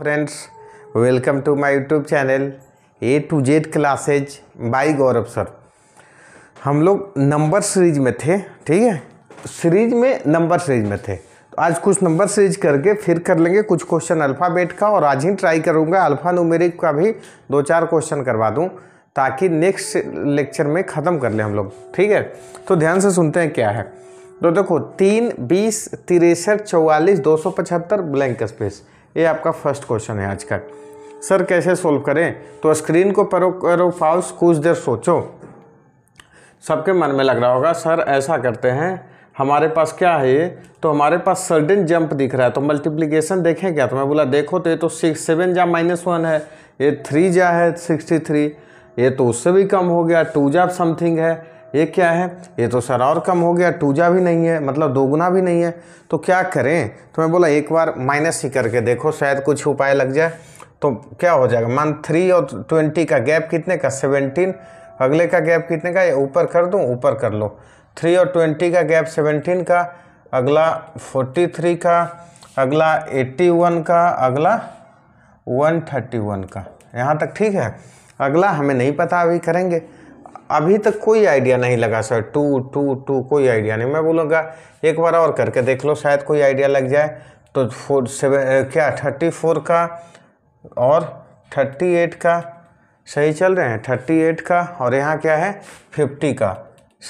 friends welcome to my YouTube channel A to Z classes by Gaurav sir हम लोग number series में थे ठीक है सीरीज में नंबर सीरीज में थे तो आज कुछ नंबर सीरीज करके फिर कर लेंगे कुछ क्वेश्चन अल्फ़ाबेट का और आज ही ट्राई करूँगा अल्फ़ा न्यूमेरिक का भी दो चार क्वेश्चन करवा दूँ ताकि नेक्स्ट लेक्चर में ख़त्म कर लें हम लोग ठीक है तो ध्यान से सुनते हैं क्या है तो देखो तीन बीस तिरसठ चौवालीस दो सौ पचहत्तर ब्लैंक स्पेस ये आपका फर्स्ट क्वेश्चन है आज का सर कैसे सोल्व करें तो स्क्रीन को परो करो फाउस कुछ देर सोचो सबके मन में लग रहा होगा सर ऐसा करते हैं हमारे पास क्या है ये तो हमारे पास सर्डन जंप दिख रहा है तो मल्टीप्लिकेशन देखें क्या तो मैं बोला देखो तो ये तो सिक्स सेवन जा माइनस वन है ये थ्री जा है सिक्सटी थ्री ये तो उससे भी कम हो गया टू जा समथिंग है ये क्या है ये तो सर और कम हो गया टूजा भी नहीं है मतलब दोगुना भी नहीं है तो क्या करें तो मैं बोला एक बार माइनस ही करके देखो शायद कुछ उपाय लग जाए तो क्या हो जाएगा मान थ्री और ट्वेंटी का गैप कितने का सेवेंटीन अगले का गैप कितने का ये ऊपर कर दूँ ऊपर कर लो थ्री और ट्वेंटी का गैप सेवेंटीन का अगला फोर्टी थ्री का अगला एट्टी वन का अगला वन थर्टी वन का यहाँ तक ठीक है अगला हमें नहीं पता अभी करेंगे अभी तक कोई आइडिया नहीं लगा सर टू टू टू कोई आइडिया नहीं मैं बोलूँगा एक बार और करके देख लो शायद कोई आइडिया लग जाए तो फोर सेवन क्या थर्टी फोर का और थर्टी एट का सही चल रहे हैं थर्टी एट का और यहाँ क्या है फिफ्टी का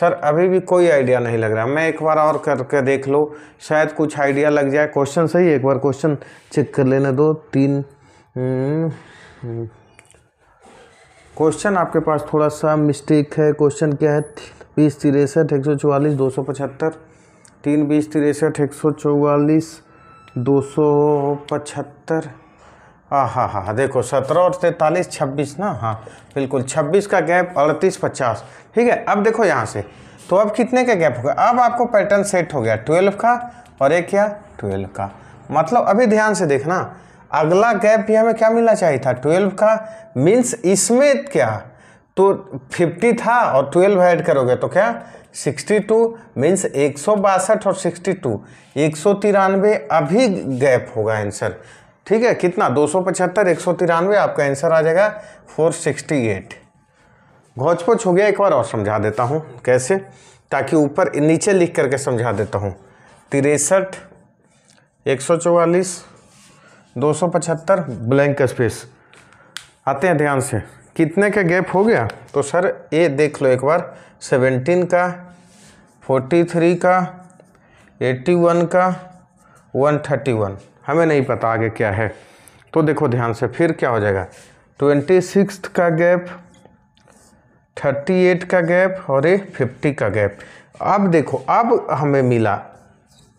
सर अभी भी कोई आइडिया नहीं लग रहा मैं एक बार और करके देख लो शायद कुछ आइडिया लग जाए क्वेश्चन सही एक बार क्वेश्चन चेक कर लेने दो तीन हम्म, हम्म, क्वेश्चन आपके पास थोड़ा सा मिस्टेक है क्वेश्चन क्या है बीस तिरसठ एक सौ चौवालीस दो सौ पचहत्तर तीन बीस तिरसठ एक सौ चौवालीस दो सौ पचहत्तर हाँ हाँ हाँ देखो सत्रह और तैंतालीस छब्बीस ना हाँ बिल्कुल छब्बीस का गैप अड़तीस पचास ठीक है अब देखो यहाँ से तो अब कितने का गैप हो गया अब आपको पैटर्न सेट हो गया ट्वेल्व का और एक क्या ट्वेल्व का मतलब अभी ध्यान से देखना अगला गैप ईयर हमें क्या मिलना चाहिए था ट्वेल्व का मीन्स इसमें क्या तो फिफ्टी था और ट्वेल्व ऐड करोगे तो क्या सिक्सटी टू मीन्स एक सौ बासठ और सिक्सटी टू एक सौ तिरानवे अभी गैप होगा आंसर ठीक है कितना दो सौ पचहत्तर एक सौ तिरानवे आपका आंसर आ जाएगा फोर सिक्सटी एट घोचपोच हो गया एक बार और समझा देता हूँ कैसे ताकि ऊपर नीचे लिख करके समझा देता हूँ तिरसठ एक सौ चौवालीस दो सौ पचहत्तर ब्लैंक स्पेस आते हैं ध्यान से कितने का गैप हो गया तो सर ये देख लो एक बार सेवेंटीन का फोर्टी थ्री का एट्टी वन का वन थर्टी वन हमें नहीं पता आगे क्या है तो देखो ध्यान से फिर क्या हो जाएगा ट्वेंटी सिक्स का गैप थर्टी एट का गैप और ये फिफ्टी का गैप अब देखो अब हमें मिला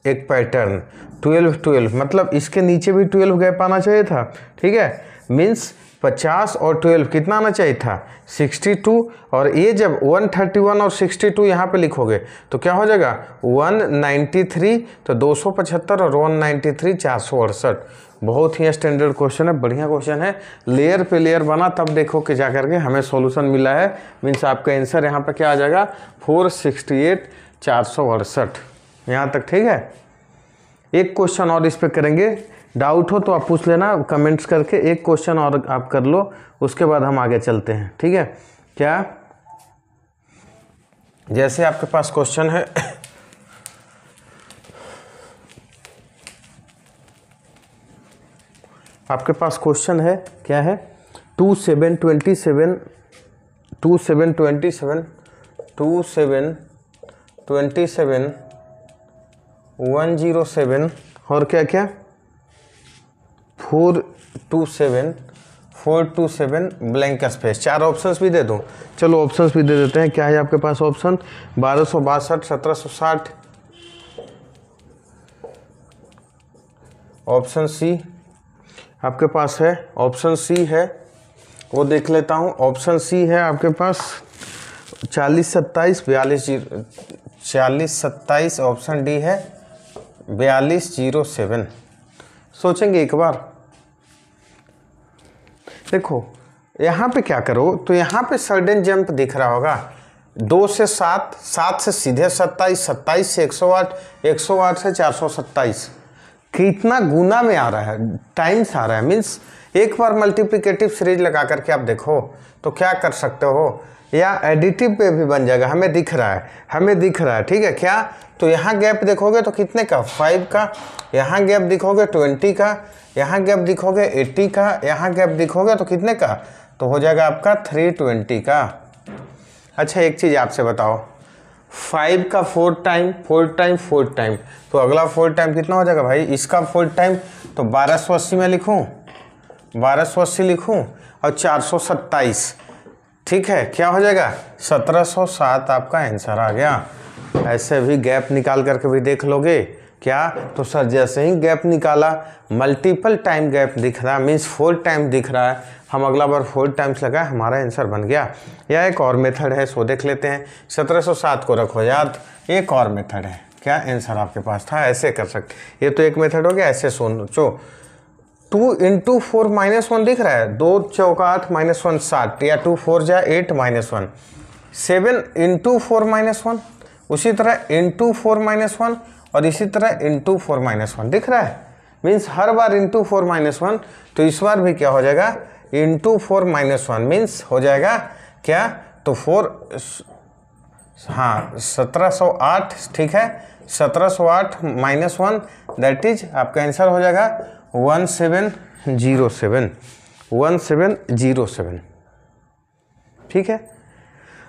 एक पैटर्न ट्वेल्व ट्वेल्व मतलब इसके नीचे भी ट्वेल्व गैप आना चाहिए था ठीक है मीन्स पचास और ट्वेल्व कितना आना चाहिए था सिक्सटी टू और ये जब वन थर्टी वन और सिक्सटी टू यहाँ पर लिखोगे तो क्या हो जाएगा वन नाइन्टी थ्री तो दो सौ पचहत्तर और वन नाइन्टी थ्री चार सौ अड़सठ बहुत ही स्टैंडर्ड क्वेश्चन है बढ़िया क्वेश्चन है लेयर पे लेयर बना तब देखो कि जा करके हमें सॉल्यूशन मिला है मीन्स आपका आंसर यहाँ पर क्या आ जाएगा फोर सिक्सटी एट चार सौ अड़सठ यहाँ तक ठीक है एक क्वेश्चन और इस पर करेंगे डाउट हो तो आप पूछ लेना कमेंट्स करके एक क्वेश्चन और आप कर लो उसके बाद हम आगे चलते हैं ठीक है क्या जैसे आपके पास क्वेश्चन है आपके पास क्वेश्चन है क्या है two seven twenty seven two seven twenty seven two seven twenty seven one zero seven और क्या क्या four two seven four two seven blank space चार ऑप्शंस भी दे दूँ चलो ऑप्शंस भी दे देते हैं क्या है आपके पास ऑप्शन बारह सौ बासठ सत्रह सौ साठ ऑप्शन सी आपके पास है ऑप्शन सी है वो देख लेता हूँ ऑप्शन सी है आपके पास चालीस सत्ताईस बयालीस जीरो चालीस सत्ताईस ऑप्शन डी है बयालीस जीरो सेवन सोचेंगे एक बार देखो यहाँ पे क्या करो तो यहाँ पे सडन जंप दिख रहा होगा दो से सात सात से सीधे सत्ताईस सत्ताईस से एक सौ आठ एक सौ आठ से चार सौ सत्ताईस कितना गुना में आ रहा है टाइम्स आ रहा है मीन्स एक बार मल्टीप्लिकेटिव सीरीज लगा करके आप देखो तो क्या कर सकते हो या एडिटिव पे भी बन जाएगा हमें दिख रहा है हमें दिख रहा है ठीक है क्या तो यहाँ गैप देखोगे तो कितने का फाइव का यहाँ गैप दिखोगे ट्वेंटी का यहाँ गैप दिखोगे एट्टी का यहाँ गैप दिखोगे तो कितने का तो हो जाएगा आपका थ्री ट्वेंटी का अच्छा एक चीज़ आपसे बताओ फाइव का four time four time four time तो अगला फोर टाइम कितना हो जाएगा भाई इसका फोर टाइम तो बारह सौ अस्सी में लिखूँ बारह सौ अस्सी लिखूँ और चार सौ सत्ताईस ठीक है क्या हो जाएगा 1707 आपका आंसर आ गया ऐसे भी गैप निकाल करके भी देख लोगे क्या तो सर जैसे ही गैप निकाला मल्टीपल टाइम गैप दिख रहा है मीन्स फोर टाइम दिख रहा है हम अगला बार फोर टाइम्स लगा हमारा आंसर बन गया या एक और मेथड है सो देख लेते हैं 1707 को रखो याद एक और मेथड है क्या आंसर आपके पास था ऐसे कर सकते ये तो एक मेथड हो गया ऐसे सोचो two into four minus one दिख रहा है दो चौका आठ माइनस वन सात या टू फोर जाए eight minus one seven into four minus one उसी तरह इंटू फोर माइनस वन और इसी तरह इंटू फोर माइनस वन दिख रहा है मीन्स हर बार इंटू फोर माइनस वन तो इस बार भी क्या हो जाएगा into four minus one means हो जाएगा क्या तो फोर हाँ सत्रह सौ आठ ठीक है सत्रह सौ आठ माइनस वन दैट इज आपका आंसर हो जाएगा one seven zero seven one seven zero seven ठीक है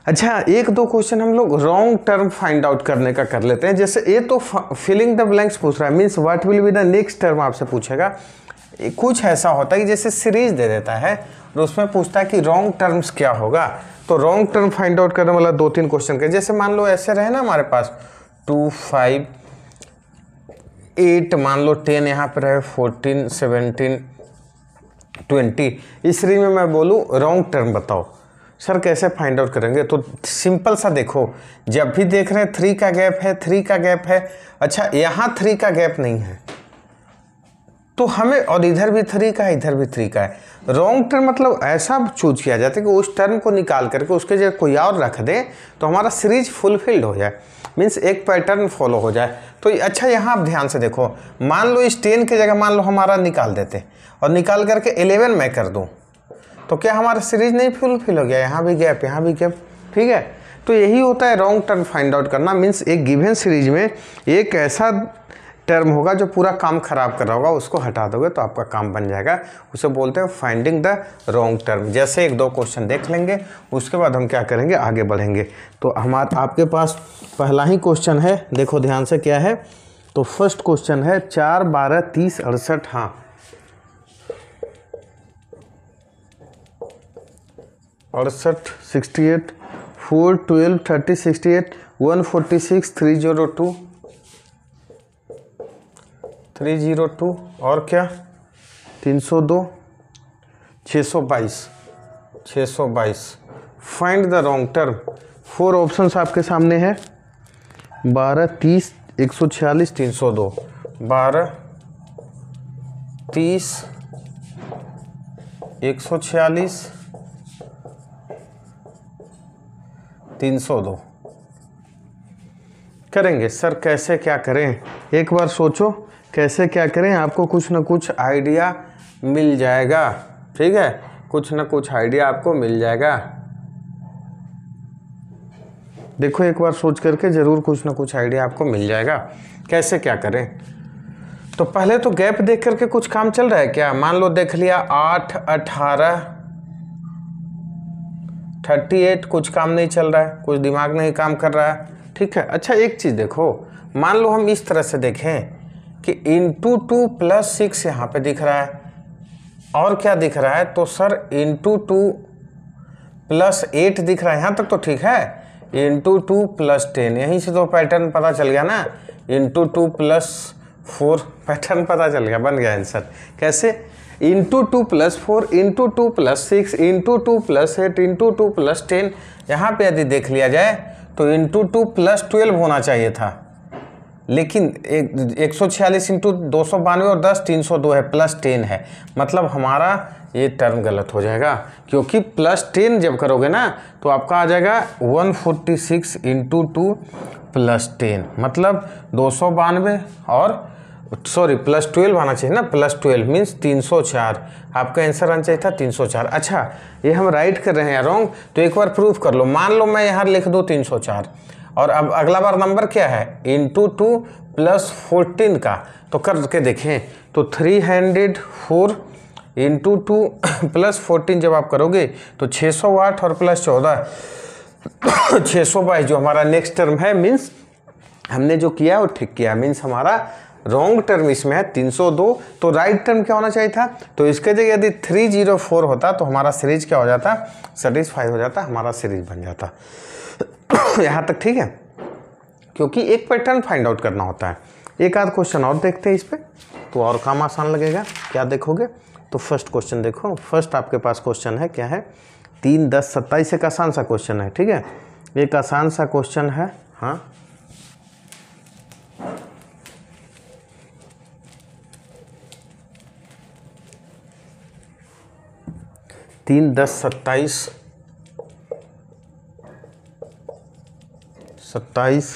अच्छा एक दो क्वेश्चन हम लोग रॉन्ग टर्म फाइंड आउट करने का कर लेते हैं जैसे ये तो फिलिंग द ब्लैंक्स पूछ रहा है means what will be the next term आपसे पूछेगा कुछ ऐसा होता है कि जैसे सीरीज दे देता है और उसमें पूछता है कि रॉन्ग टर्म्स क्या होगा तो रॉन्ग टर्म फाइंड आउट करने वाला दो तीन क्वेश्चन का जैसे मान लो ऐसे रहे ना हमारे पास टू फाइव एट मान लो टेन यहाँ पर है फोर्टीन सेवेंटीन ट्वेंटी इस रेंज में मैं बोलूँ रॉन्ग टर्म बताओ सर कैसे फाइंड आउट करेंगे तो सिंपल सा देखो जब भी देख रहे हैं थ्री का गैप है थ्री का गैप है अच्छा यहाँ थ्री का गैप नहीं है तो हमें और इधर भी थ्री का है इधर भी थ्री का है रॉन्ग टर्म मतलब ऐसा चूज किया जाता है कि उस टर्म को निकाल करके उसके जगह कोई और रख दें तो हमारा सीरीज फुलफिल्ड हो जाए मीन्स एक पैटर्न फॉलो हो जाए तो अच्छा यहाँ आप ध्यान से देखो मान लो इस टेन की जगह मान लो हमारा निकाल देते और निकाल करके एलेवन में कर दूँ तो क्या हमारा सीरीज नहीं फुलफिल हो गया यहाँ भी गैप यहाँ भी गैप ठीक है तो यही होता है रॉन्ग टर्न फाइंड आउट करना मीन्स एक गिवन सीरीज में एक ऐसा टर्म होगा जो पूरा काम खराब कर रहा होगा उसको हटा दोगे तो आपका काम बन जाएगा उसे बोलते हैं फाइंडिंग द रोंग टर्म जैसे एक दो क्वेश्चन देख लेंगे उसके बाद हम क्या करेंगे आगे बढ़ेंगे तो हमारे आपके पास पहला ही क्वेश्चन है देखो ध्यान से क्या है तो फर्स्ट क्वेश्चन है चार बारह तीस अड़सठ हाँ अड़सठ sixty eight four twelve thirty sixty eight one forty six three zero two three zero two और क्या तीन सौ दो छः सौ बाईस छः सौ बाईस find the wrong term four option आपके सामने है बारह तीस एक सौ छियालीस तीन सौ दो बारह तीस एक सौ छियालीस तीन सौ दो करेंगे सर कैसे क्या करें एक बार सोचो कैसे क्या करें आपको कुछ ना कुछ आइडिया मिल जाएगा ठीक है कुछ ना कुछ आइडिया आपको मिल जाएगा देखो एक बार सोच करके ज़रूर कुछ ना कुछ आइडिया आपको मिल जाएगा कैसे क्या करें तो पहले तो गैप देख करके कुछ काम चल रहा है क्या मान लो देख लिया आठ अठारह थर्टी एट कुछ काम नहीं चल रहा है कुछ दिमाग नहीं काम कर रहा है ठीक है अच्छा एक चीज़ देखो मान लो हम इस तरह से देखें कि इंटू टू प्लस सिक्स यहाँ पे दिख रहा है और क्या दिख रहा है तो sir into two plus eight दिख रहा है यहाँ तक तो ठीक है इंटू टू प्लस टेन यहीं से तो पैटर्न पता चल गया ना into two plus four pattern पता चल गया बन गया आंसर कैसे into two plus four into two plus six into two plus eight into two plus ten यहाँ पर यदि देख लिया जाए तो इंटू टू प्लस ट्वेल्व होना चाहिए था लेकिन एक एक सौ छियालीस इंटू दो सौ बानवे और दस तीन सौ दो है प्लस टेन है मतलब हमारा ये टर्म गलत हो जाएगा क्योंकि प्लस टेन जब करोगे ना तो आपका आ जाएगा one forty six into two plus ten मतलब दो सौ बानवे और सॉरी प्लस ट्वेल्व आना चाहिए ना प्लस ट्वेल्व मीन्स तीन सौ चार आपका आंसर आना चाहिए था तीन सौ चार अच्छा ये हम राइट कर रहे हैं रॉन्ग तो एक बार प्रूफ कर लो मान लो मैं यहाँ लिख दो तीन सौ चार और अब अगला बार नंबर क्या है इंटू टू प्लस फोर्टीन का तो करके देखें तो three hundred four into two plus fourteen जब आप करोगे तो छः सौ आठ और प्लस चौदह छः सौ बाईस जो हमारा नेक्स्ट टर्म है मीन्स हमने जो किया वो ठीक किया मीन्स हमारा रॉन्ग टर्म इसमें है 302 तो राइट टर्म क्या होना चाहिए था तो इसके जगह यदि 304 होता तो हमारा सीरीज क्या हो जाता सेटिस्फाई हो जाता हमारा सीरीज बन जाता यहाँ तक ठीक है क्योंकि एक पैटर्न फाइंड आउट करना होता है एक आध क्वेश्चन और देखते हैं इस पर तो और काम आसान लगेगा क्या देखोगे तो फर्स्ट क्वेश्चन देखो फर्स्ट आपके पास क्वेश्चन है क्या है तीन दस सत्ताईस एक आसान सा क्वेश्चन है ठीक है एक आसान सा क्वेश्चन है हाँ तीन दस सत्ताईस सत्ताईस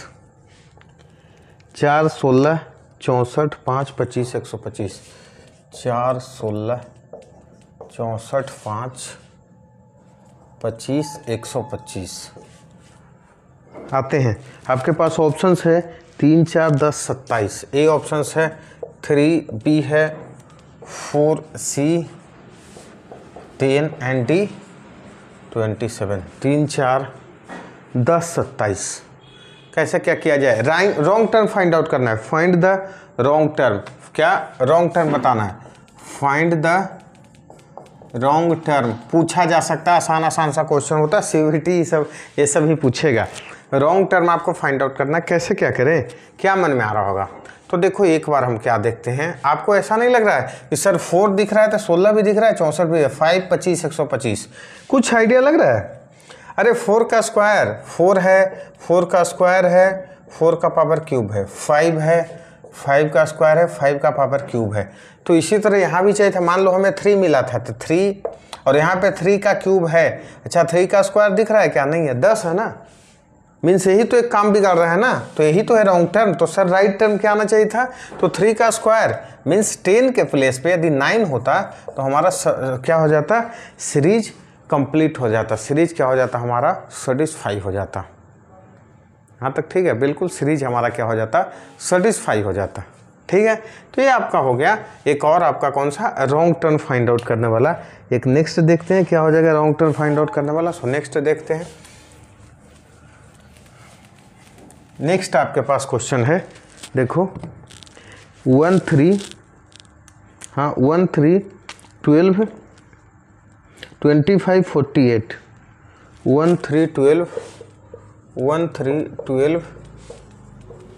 चार सोलह चौंसठ पाँच पच्चीस एक सौ पच्चीस चार सोलह चौंसठ पाँच पच्चीस एक सौ पच्चीस आते हैं आपके पास ऑप्शंस है तीन चार दस सत्ताईस ए ऑप्शंस है थ्री बी है four C ten and D twenty seven तीन चार दस सत्ताईस कैसे क्या किया जाए wrong wrong term find out करना है फाइंड द रोंग टर्म क्या रोंग टर्म बताना है फाइंड द रोंग टर्म पूछा जा सकता है आसान आसान सा क्वेश्चन होता है सीवीटी सब ये सब ही पूछेगा रॉन्ग टर्म आपको फाइंड आउट करना कैसे क्या करें क्या मन में आ रहा होगा तो देखो एक बार हम क्या देखते हैं आपको ऐसा नहीं लग रहा है कि सर फोर दिख रहा है तो सोलह भी दिख रहा है चौंसठ भी है फाइव पच्चीस एक सौ पच्चीस कुछ आइडिया लग रहा है अरे फोर का स्क्वायर फोर है फोर का स्क्वायर है फोर का पावर क्यूब है फाइव है फाइव का स्क्वायर है फाइव का पावर क्यूब है तो इसी तरह यहाँ भी चाहिए था मान लो हमें थ्री मिला था तो थ्री और यहाँ पे थ्री का क्यूब है अच्छा थ्री का स्क्वायर दिख रहा है क्या नहीं है दस है ना मीन्स यही तो एक काम बिगाड़ रहा है ना तो यही तो है रॉन्ग टर्म तो सर राइट टर्म क्या आना चाहिए था तो थ्री का स्क्वायर मीन्स टेन के प्लेस पे यदि नाइन होता तो हमारा स, क्या हो जाता सीरीज कंप्लीट हो जाता सीरीज क्या हो जाता हमारा सेटिस्फाई हो जाता हाँ तक ठीक है बिल्कुल सीरीज हमारा क्या हो जाता सेटिस्फाई हो जाता ठीक है तो ये आपका हो गया एक और आपका कौन सा रॉन्ग टर्न फाइंड आउट करने वाला एक नेक्स्ट देखते हैं क्या हो जाएगा रॉन्ग टर्न फाइंड आउट करने वाला सो नेक्स्ट देखते हैं नेक्स्ट आपके पास क्वेश्चन है देखो वन थ्री हाँ one three twelve twenty five forty eight one three twelve one three twelve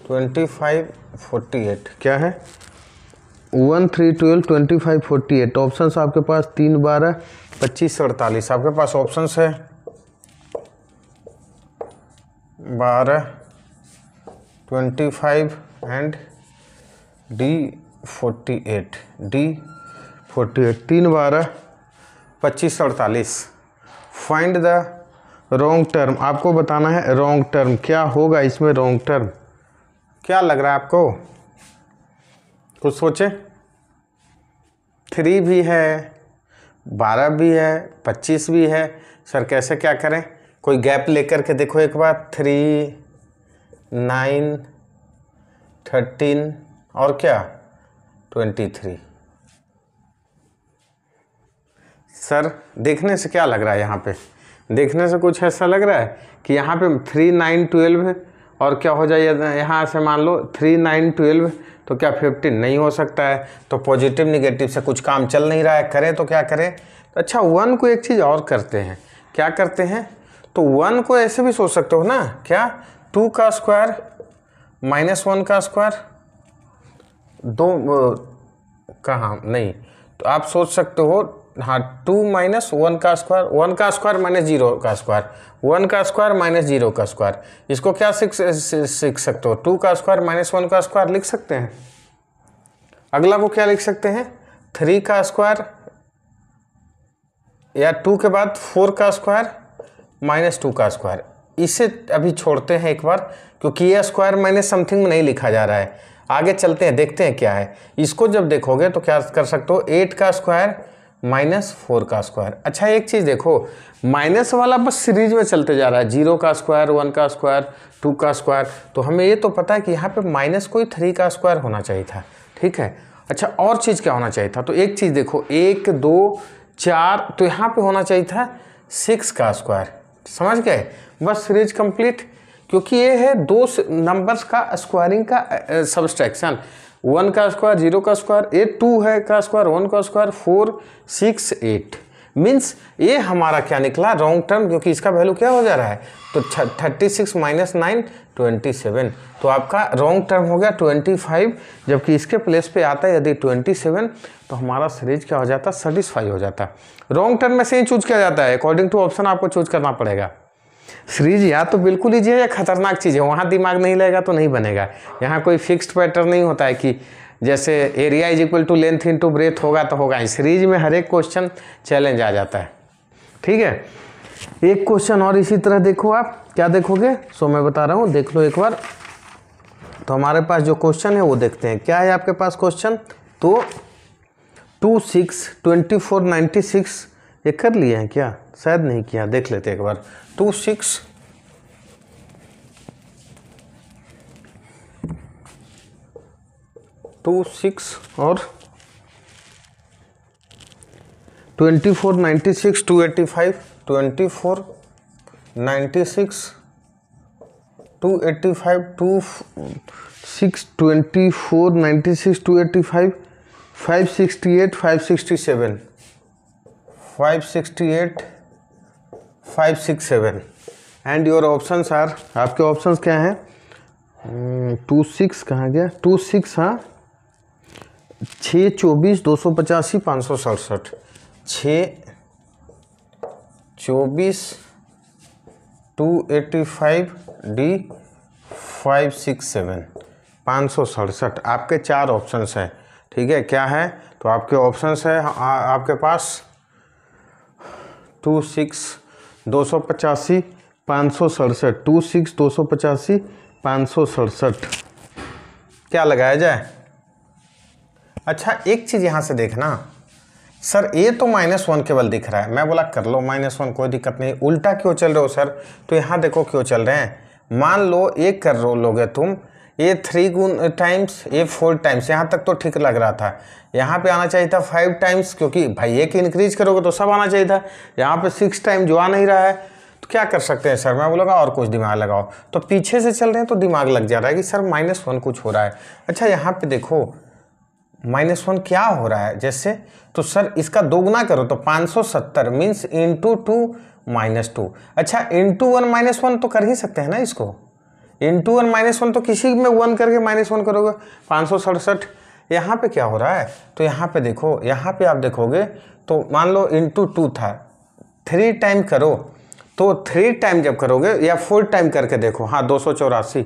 twenty five forty eight क्या है one three twelve twenty five forty eight option आपके पास तीन बारह पच्चीस अड़तालीस आपके पास ऑप्शन है बारह twenty five and D forty eight D forty eight तीन बारह पच्चीस अड़तालीस फाइंड द रोंग टर्म आपको बताना है रोंग टर्म क्या होगा इसमें रोंग टर्म क्या लग रहा है आपको कुछ सोचे थ्री भी है बारह भी है पच्चीस भी है सर कैसे क्या करें कोई गैप लेकर के देखो एक बार थ्री नाइन थर्टीन और क्या ट्वेंटी थ्री सर देखने से क्या लग रहा है यहाँ पे देखने से कुछ ऐसा लग रहा है कि यहाँ पे थ्री नाइन ट्वेल्व है और क्या हो जाए यहाँ से मान लो थ्री नाइन ट्वेल्व तो क्या फिफ्टीन नहीं हो सकता है तो पॉजिटिव निगेटिव से कुछ काम चल नहीं रहा है करें तो क्या करें तो अच्छा वन को एक चीज़ और करते हैं क्या करते हैं तो वन को ऐसे भी सोच सकते हो ना क्या टू का स्क्वायर माइनस वन का स्क्वायर दो कहाँ नहीं तो आप सोच सकते हो हाँ टू माइनस वन का स्क्वायर वन का स्क्वायर माइनस जीरो का स्क्वायर वन का स्क्वायर माइनस जीरो का स्क्वायर इसको क्या सीख सीख सकते हो टू का स्क्वायर माइनस वन का स्क्वायर लिख सकते हैं अगला को क्या लिख सकते हैं थ्री का स्क्वायर या टू के बाद फोर का स्क्वायर माइनस टू का स्क्वायर इसे अभी छोड़ते हैं एक बार क्योंकि ये स्क्वायर माइनस समथिंग में नहीं लिखा जा रहा है आगे चलते हैं देखते हैं क्या है इसको जब देखोगे तो क्या कर सकते हो एट का स्क्वायर माइनस फोर का स्क्वायर अच्छा एक चीज़ देखो माइनस वाला बस सीरीज में चलते जा रहा है जीरो का स्क्वायर वन का स्क्वायर टू का स्क्वायर तो हमें ये तो पता है कि यहाँ पे माइनस कोई थ्री का स्क्वायर होना चाहिए था ठीक है अच्छा और चीज़ क्या होना चाहिए था तो एक चीज़ देखो एक दो चार तो यहाँ पे होना चाहिए था सिक्स का स्क्वायर समझ गए बस सीरीज कंप्लीट क्योंकि ये है दो नंबर्स का स्क्वायरिंग का सब्सट्रैक्शन वन का स्क्वायर जीरो का स्क्वायर एट टू है का स्क्वायर वन का square four six eight means ये हमारा क्या निकला रॉन्ग टर्म क्योंकि इसका वैल्यू क्या हो जा रहा है तो thirty six minus nine twenty seven तो आपका रॉन्ग टर्म हो गया ट्वेंटी फाइव जबकि इसके प्लेस पे आता यदि ट्वेंटी सेवन तो हमारा सीरीज क्या हो जाता सेटिस्फाई हो जाता रॉन्ग टर्म में से ही चूज किया जाता है अकॉर्डिंग टू ऑप्शन आपको चूज करना पड़ेगा सीरीज या तो बिल्कुल है या खतरनाक चीज़ है वहाँ दिमाग नहीं लगेगा तो नहीं बनेगा यहाँ कोई फिक्स्ड पैटर्न नहीं होता है कि जैसे area is equal to length into breadth होगा तो होगा ही सीरीज में हर एक क्वेश्चन चैलेंज आ जाता है ठीक है एक क्वेश्चन और इसी तरह देखो आप क्या देखोगे सो मैं बता रहा हूँ देख लो एक बार तो हमारे पास जो क्वेश्चन है वो देखते हैं क्या है आपके पास क्वेश्चन तो two six twenty four ninety six ये कर लिए हैं क्या शायद नहीं किया देख लेते एक बार टू सिक्स टू सिक्स और twenty four ninety six two eighty five twenty four ninety six two eighty five two six twenty four ninety six two eighty five five sixty eight five sixty seven five sixty eight five six seven and your options are आपके options क्या हैं to hmm, six कहाँ गया to six हाँ छः चौबीस दो सौ पचासी पाँच सौ सड़सठ छः चौबीस two eighty five D five six seven पाँच सौ सड़सठ आपके चार ऑप्शंस हैं ठीक है क्या है तो आपके ऑप्शंस है आ, आपके पास टू सिक्स दो सौ पचासी पाँच सौ सड़सठ टू सिक्स दो सौ पचासी पाँच सौ सड़सठ क्या लगाया जाए अच्छा एक चीज़ यहाँ से देखना सर ए तो माइनस वन केवल दिख रहा है मैं बोला कर लो माइनस वन कोई दिक्कत नहीं उल्टा क्यों चल रहे हो सर तो यहाँ देखो क्यों चल रहे हैं मान लो एक कर रो लोगे तुम ए थ्री गुन टाइम्स ए फोर टाइम्स यहाँ तक तो ठीक लग रहा था यहाँ पे आना चाहिए था फाइव टाइम्स क्योंकि भाई एक इंक्रीज करोगे तो सब आना चाहिए था यहाँ पे सिक्स टाइम जो आ नहीं रहा है तो क्या कर सकते हैं सर मैं बोलूँगा और कुछ दिमाग लगाओ तो पीछे से चल रहे हैं तो दिमाग लग जा रहा है कि सर माइनस वन कुछ हो रहा है अच्छा यहाँ पर देखो माइनस वन क्या हो रहा है जैसे तो सर इसका दोगुना करो तो पाँच सौ सत्तर means into two minus two अच्छा इंटू वन माइनस वन तो कर ही सकते हैं ना इसको into one minus one तो किसी में वन करके माइनस वन करोगे पाँच सौ सड़सठ यहाँ पर क्या हो रहा है तो यहाँ पे देखो यहाँ पे आप देखोगे तो मान लो इंटू टू था थ्री टाइम करो तो थ्री टाइम जब करोगे या फोर टाइम करके देखो हाँ दो सौ चौरासी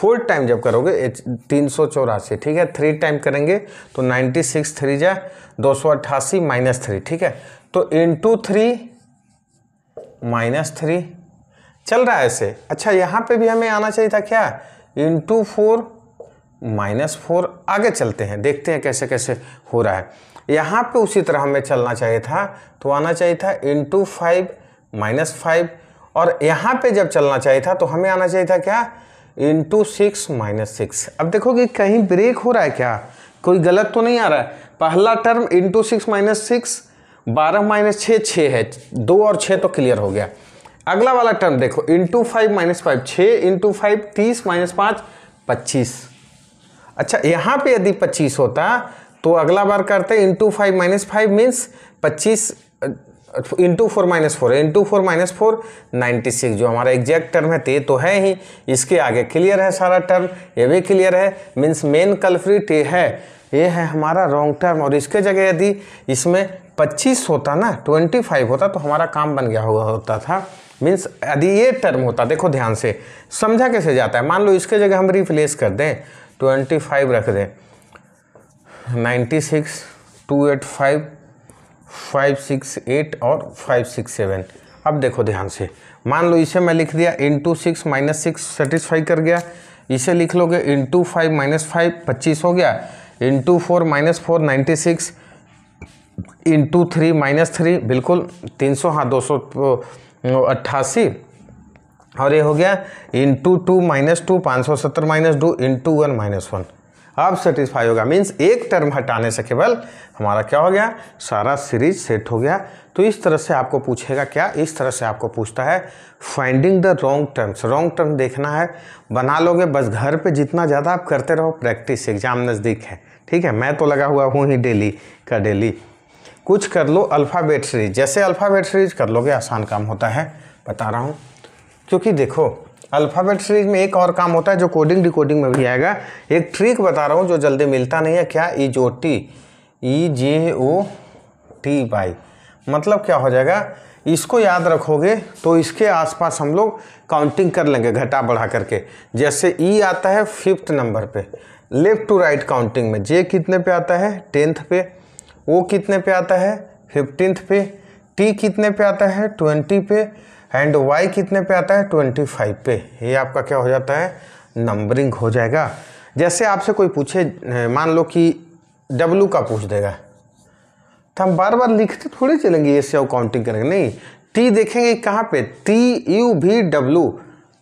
फोर टाइम जब करोगे तीन सौ चौरासी ठीक है थ्री टाइम करेंगे तो नाइन्टी सिक्स थ्री जाए दो सौ अट्ठासी माइनस थ्री ठीक है तो इंटू थ्री माइनस थ्री चल रहा है ऐसे अच्छा यहाँ पे भी हमें आना चाहिए था क्या इंटू फोर माइनस फोर आगे चलते हैं देखते हैं कैसे कैसे हो रहा है यहाँ पे उसी तरह हमें चलना चाहिए था तो आना चाहिए था इंटू फाइव माइनस फाइव और यहाँ पे जब चलना चाहिए था तो हमें आना चाहिए था क्या इंटू सिक्स माइनस सिक्स अब देखो कि कहीं ब्रेक हो रहा है क्या कोई गलत तो नहीं आ रहा है पहला term into six minus six बारह माइनस छः छः है दो और छः तो क्लियर हो गया अगला वाला टर्म देखो इंटू फाइव माइनस फाइव छः इंटू फाइव तीस माइनस पाँच पच्चीस अच्छा यहाँ पे यदि पच्चीस होता तो अगला बार करते into five minus five means पच्चीस into four minus four into four minus four ninety six जो हमारा एग्जैक्ट टर्म है ते तो है ही इसके आगे क्लियर है सारा टर्म ये भी क्लियर है मीन्स मेन कल्फ्री टे है ये है हमारा रॉन्ग टर्म और इसके जगह यदि इसमें 25 होता ना 25 होता तो हमारा काम बन गया हुआ होता था मीन्स यदि ये टर्म होता देखो ध्यान से समझा कैसे जाता है मान लो इसके जगह हम रिप्लेस कर दें ट्वेंटी फाइव रख दें ninety six two eight five five six eight और फाइव सिक्स सेवन अब देखो ध्यान से मान लो इसे मैं लिख दिया into six minus six satisfy कर गया इसे लिख लोगे इंटू फाइव माइनस फाइव पच्चीस हो गया into four minus four ninety six into three minus three बिल्कुल तीन सौ हाँ दो सौ अट्ठासी और ये हो गया इंटू टू माइनस टू पाँच सौ सत्तर minus two into one minus one अब सेटिस्फाई होगा मीन्स एक टर्म हटाने से केवल हमारा क्या हो गया सारा सीरीज सेट हो गया तो इस तरह से आपको पूछेगा क्या इस तरह से आपको पूछता है finding the wrong terms wrong term देखना है बना लोगे बस घर पे जितना ज़्यादा आप करते रहो प्रैक्टिस एग्जाम नज़दीक है ठीक है मैं तो लगा हुआ हूँ ही डेली का डेली कुछ कर लो अल्फ़ाबेट सीरीज जैसे अल्फ़ाबेट सीरीज कर लोगे आसान काम होता है बता रहा हूँ क्योंकि देखो अल्फ़ाबेट सीरीज में एक और काम होता है जो कोडिंग डिकोडिंग में भी आएगा एक ट्रिक बता रहा हूँ जो जल्दी मिलता नहीं है क्या ई जो T E J O T by मतलब क्या हो जाएगा इसको याद रखोगे तो इसके आसपास हम लोग काउंटिंग कर लेंगे घटा बढ़ा करके जैसे ई e आता है फिफ्थ नंबर पे लेफ़्ट टू राइट काउंटिंग में जे कितने पे आता है टेंथ पे ओ कितने पे आता है फिफ्टींथ पे टी कितने पे आता है ट्वेंटी पे एंड वाई कितने पे आता है ट्वेंटी फाइव पे ये आपका क्या हो जाता है नंबरिंग हो जाएगा जैसे आपसे कोई पूछे मान लो कि डब्लू का पूछ देगा तो हम बार बार लिखते थोड़ी चलेंगे ये से काउंटिंग करेंगे नहीं टी देखेंगे कहाँ पे टी यू भी डब्लू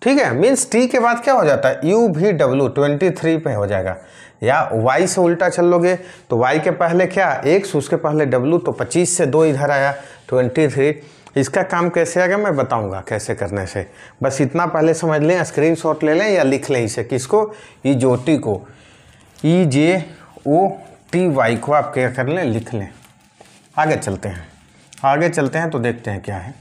ठीक है मीन्स टी के बाद क्या हो जाता है यू भी डब्लू ट्वेंटी थ्री पे हो जाएगा या वाई से उल्टा चल लोगे तो वाई के पहले क्या एक्स उसके पहले डब्लू तो पच्चीस से दो इधर आया ट्वेंटी थ्री इसका काम कैसे आएगा मैं बताऊंगा कैसे करने से बस इतना पहले समझ लें शॉट ले लें या लिख लें इसे किसको ई e ज्योति को ई जे ओ टी वाई को आप क्या कर लें लिख लें आगे चलते हैं आगे चलते हैं तो देखते हैं क्या है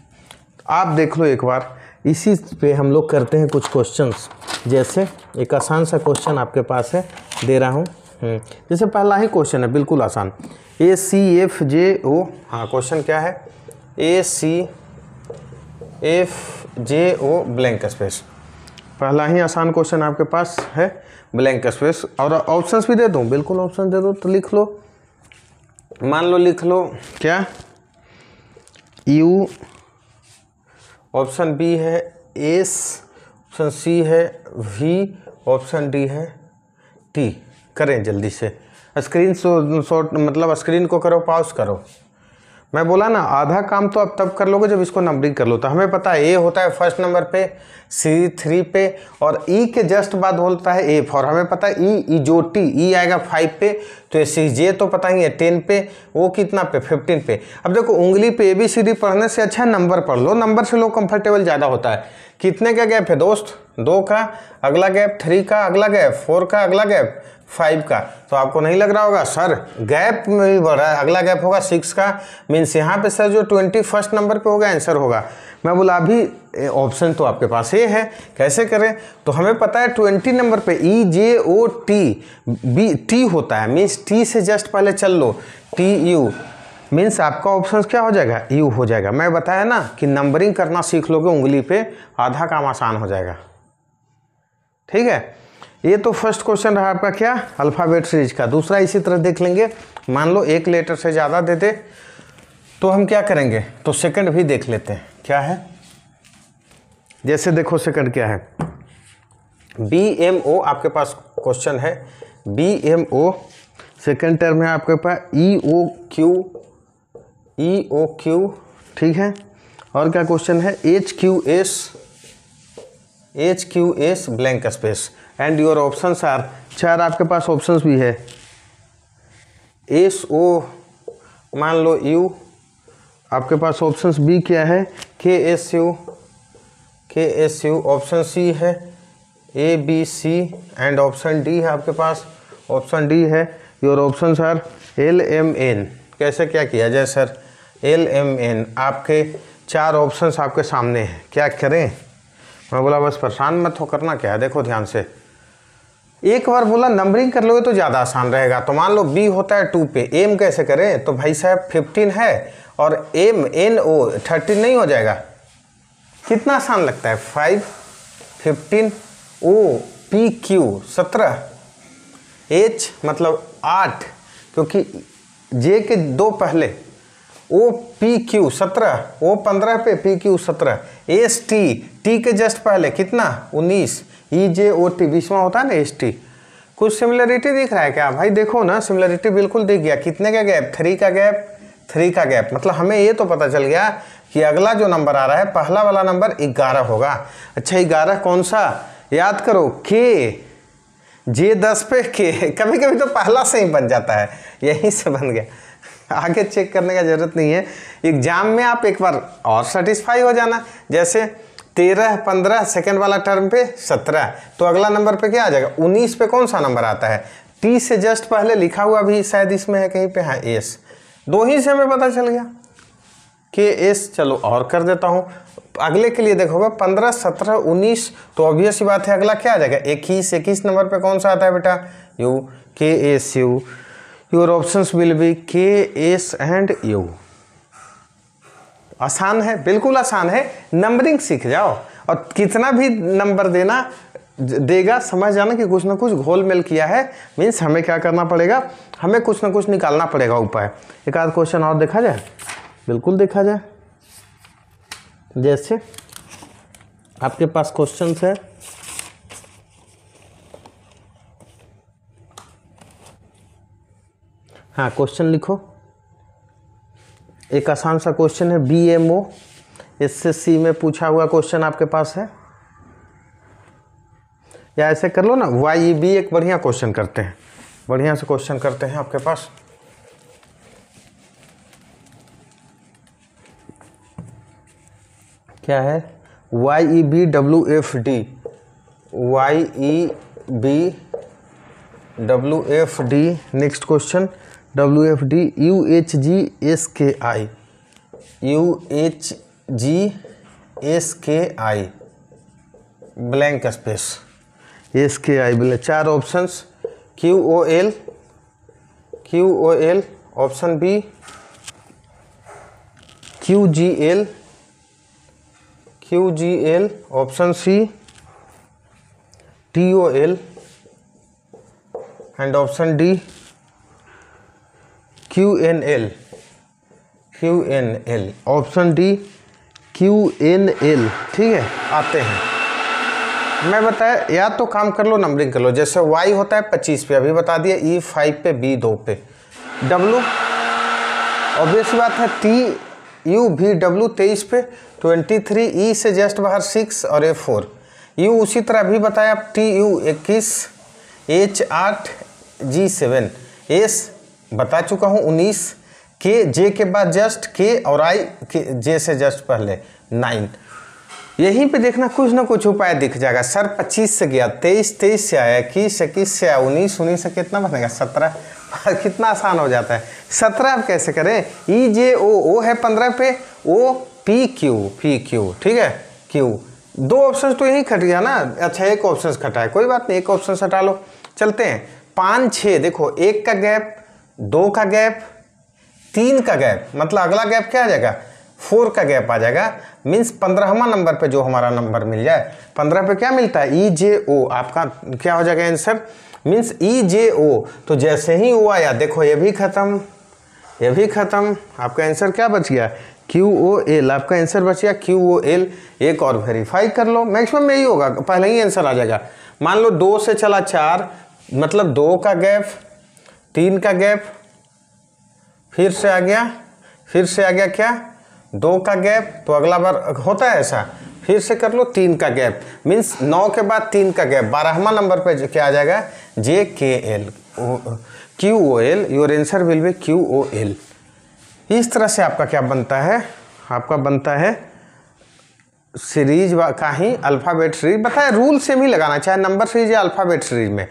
आप देख लो एक बार इसी पे हम लोग करते हैं कुछ क्वेश्चंस जैसे एक आसान सा क्वेश्चन आपके पास है दे रहा हूँ हम्म, जैसे पहला ही क्वेश्चन है बिल्कुल आसान ए सी एफ जे ओ हाँ क्वेश्चन क्या है A C F J O blank space पहला ही आसान क्वेश्चन आपके पास है ब्लैंक स्पेस और ऑप्शंस भी दे दूँ बिल्कुल ऑप्शन दे दो तो लिख लो मान लो लिख लो क्या यू ऑप्शन बी है एस ऑप्शन सी है वी ऑप्शन डी है टी करें जल्दी से स्क्रीन शॉट मतलब स्क्रीन को करो पाउस करो मैं बोला ना आधा काम तो आप तब कर लोगे जब इसको नंबरिंग कर लो तो हमें पता है ए होता है फर्स्ट नंबर पे सी थ्री पे और ई e के जस्ट बाद बोलता है एफ और हमें पता है ई e, ई e जो टी ई e आएगा फाइव पे तो ए सी जे तो पता ही है टेन पे वो कितना पे फिफ्टीन पे अब देखो उंगली पे ए बी सी डी पढ़ने से अच्छा नंबर पढ़ लो नंबर से लोग कंफर्टेबल ज़्यादा होता है कितने का गैप है दोस्त दो का अगला गैप थ्री का अगला गैप फोर का अगला गैप फाइव का तो आपको नहीं लग रहा होगा सर गैप में भी बढ़ रहा है अगला गैप होगा सिक्स का मीन्स यहाँ पे सर जो ट्वेंटी फर्स्ट नंबर पे होगा आंसर होगा मैं बोला अभी ऑप्शन तो आपके पास ये है कैसे करें तो हमें पता है ट्वेंटी नंबर पे E J O T B T होता है मीन्स टी से जस्ट पहले चल लो टी यू मीन्स आपका ऑप्शन क्या हो जाएगा यू हो जाएगा मैं बताया ना कि नंबरिंग करना सीख लोगे उंगली पे आधा काम आसान हो जाएगा ठीक है ये तो फर्स्ट क्वेश्चन रहा आपका क्या अल्फ़ाबेट सीरीज का दूसरा इसी तरह देख लेंगे मान लो एक लेटर से ज़्यादा देते तो हम क्या करेंगे तो सेकंड भी देख लेते हैं क्या है जैसे देखो सेकंड क्या है बी एम ओ आपके पास क्वेश्चन है B M O second term है आपके पास ई O Q E O Q ठीक है और क्या क्वेश्चन है H Q S H Q S blank space and your option are चार आपके पास ऑप्शन भी है एस ओ मान लो यू आपके पास ऑप्शंस बी क्या है K S U K S U option C है A B C and option D है आपके पास ऑप्शन डी है your option sir L M N कैसे क्या किया जाए सर एल एम एन आपके चार ऑप्शंस आपके सामने हैं क्या करें मैं बोला बस परेशान मत हो करना क्या है देखो ध्यान से एक बार बोला नंबरिंग कर लोगे तो ज़्यादा आसान रहेगा तो मान लो बी होता है टू पे एम कैसे करें तो भाई साहब फिफ्टीन है और एम एन ओ थर्टीन नहीं हो जाएगा कितना आसान लगता है five fifteen O P Q सत्रह एच मतलब आठ क्योंकि जे के दो पहले ओ पी क्यू सत्रह ओ पंद्रह पे पी क्यू सत्रह S T T K just पहले कितना उन्नीस ई जे ओ टी बीसवा होता है ना एस टी कुछ सिमिलरिटी दिख रहा है क्या भाई देखो ना सिमिलरिटी बिल्कुल दिख गया कितने का गैप थ्री का गैप थ्री का गैप मतलब हमें ये तो पता चल गया कि अगला जो नंबर आ रहा है पहला वाला नंबर ग्यारह होगा अच्छा ग्यारह कौन सा याद करो के जे दस पे के कभी कभी तो पहला से ही बन जाता है यहीं से बन गया आगे चेक करने का ज़रूरत नहीं है एग्ज़ाम में आप एक बार और सेटिस्फाई हो जाना जैसे तेरह पंद्रह सेकेंड वाला टर्म पे सत्रह तो अगला नंबर पे क्या आ जाएगा उन्नीस पे कौन सा नंबर आता है टी से जस्ट पहले लिखा हुआ भी शायद इसमें है कहीं पे हाँ एस दो ही से हमें पता चल गया के एस चलो और कर देता हूँ अगले के लिए देखोगे पंद्रह सत्रह उन्नीस तो ऑब्वियस ही बात है अगला क्या आ जाएगा इक्कीस इक्कीस नंबर पर कौन सा आता है बेटा U K S U your option will be K S and U आसान है बिल्कुल आसान है नंबरिंग सीख जाओ और कितना भी नंबर देना देगा समझ जाना कि कुछ ना कुछ घोल मेल किया है मीन्स हमें क्या करना पड़ेगा हमें कुछ ना कुछ निकालना पड़ेगा उपाय एक आध क्वेश्चन और देखा जाए बिल्कुल देखा जाए जैसे आपके पास क्वेश्चन है हाँ क्वेश्चन लिखो एक आसान सा क्वेश्चन है B M O S C में पूछा हुआ क्वेश्चन आपके पास है या ऐसे कर लो ना वाई ई बी एक बढ़िया क्वेश्चन करते हैं बढ़िया से क्वेश्चन करते हैं आपके पास क्या है Y E B W F D Y E B W F D next question W F D U H G S K I U H G S K I blank space S K I बोले चार options Q O L Q O L option B Q G L Q G L option C T O L and option D Q N L Q N L option D Q N L ठीक है आते हैं मैं बताया या तो काम कर लो नंबरिंग कर लो जैसे वाई होता है पच्चीस पे अभी बता दिया ई e फाइव पे बी दो पे डब्लू ऑब्वियस बात है टी यू भी डब्लू तेईस पे ट्वेंटी थ्री ई से जस्ट बाहर सिक्स और ए फोर यू उसी तरह अभी बताया टी यू इक्कीस एच आठ जी सेवन एस बता चुका हूँ उन्नीस के जे के बाद जस्ट के और आई के जे से जस्ट पहले नाइन यहीं पे देखना कुछ ना कुछ उपाय दिख जाएगा सर पच्चीस से गया तेईस तेईस से आया इक्कीस इक्कीस से आया उन्नीस उन्नीस से कितना बनेगा सत्रह कितना आसान हो जाता है सत्रह आप कैसे करें ई जे ओ ओ है पंद्रह पे O P Q P Q ठीक है क्यू दो ऑप्शन तो यही खट गया ना अच्छा एक ऑप्शन खटा है कोई बात नहीं एक ऑप्शन हटा लो चलते हैं पाँच छः देखो एक का गैप दो का गैप तीन का गैप मतलब अगला गैप क्या आ जाएगा फोर का गैप आ जाएगा मीन्स पंद्रहवा नंबर पे जो हमारा नंबर मिल जाए पंद्रह पे क्या मिलता है ई जे ओ आपका क्या हो जाएगा answer means E e J O तो जैसे ही ओ आया देखो ये भी ख़त्म ये भी ख़त्म आपका आंसर क्या बच गया क्यू ओ एल आपका आंसर बच गया क्यू ओ एल एक और वेरीफाई कर लो मैक्सिमम यही होगा पहले ही आंसर आ जाएगा मान लो दो से चला चार मतलब दो का गैप तीन का गैप फिर से आ गया फिर से आ गया क्या दो का गैप तो अगला बार होता है ऐसा फिर से कर लो तीन का गैप मीन्स नौ के बाद तीन का गैप बारहवा नंबर पे क्या आ जाएगा J K L Q O L your answer will be Q O L इस तरह से आपका क्या बनता है आपका बनता है सीरीज का ही अल्फ़ाबेट सीरीज बताए रूल सेम ही लगाना चाहे नंबर सीरीज या अल्फ़ाबेट सीरीज में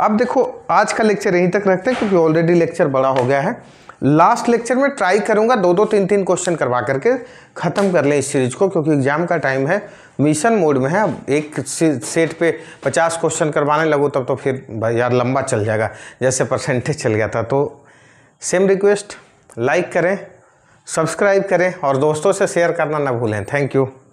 अब देखो आज का लेक्चर यहीं तक रखते हैं क्योंकि ऑलरेडी लेक्चर बड़ा हो गया है लास्ट लेक्चर में ट्राई करूंगा दो दो तीन तीन क्वेश्चन करवा करके ख़त्म कर लें इस सीरीज को क्योंकि एग्जाम का टाइम है मिशन मोड में है अब एक सेट पे पचास क्वेश्चन करवाने लगो तब तो फिर भाई यार लंबा चल जाएगा जैसे परसेंटेज चल गया था तो सेम रिक्वेस्ट लाइक करें सब्सक्राइब करें और दोस्तों से शेयर करना ना भूलें थैंक यू